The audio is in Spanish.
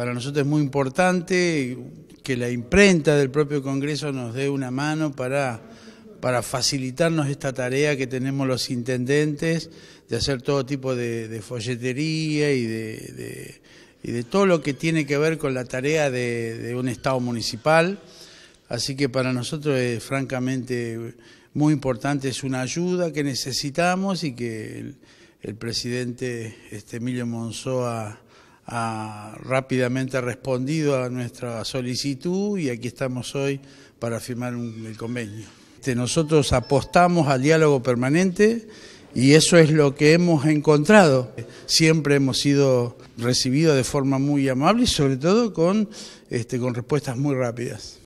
Para nosotros es muy importante que la imprenta del propio Congreso nos dé una mano para, para facilitarnos esta tarea que tenemos los intendentes de hacer todo tipo de, folletería y de, y de, todo lo que tiene que ver con la tarea de un Estado municipal. Así que para nosotros es francamente muy importante, es una ayuda que necesitamos y que el, presidente este, Emilio Monzoa ha rápidamente respondido a nuestra solicitud y aquí estamos hoy para firmar el convenio. Este, nosotros apostamos al diálogo permanente y eso es lo que hemos encontrado. Siempre hemos sido recibidos de forma muy amable y sobre todo con, este, con respuestas muy rápidas.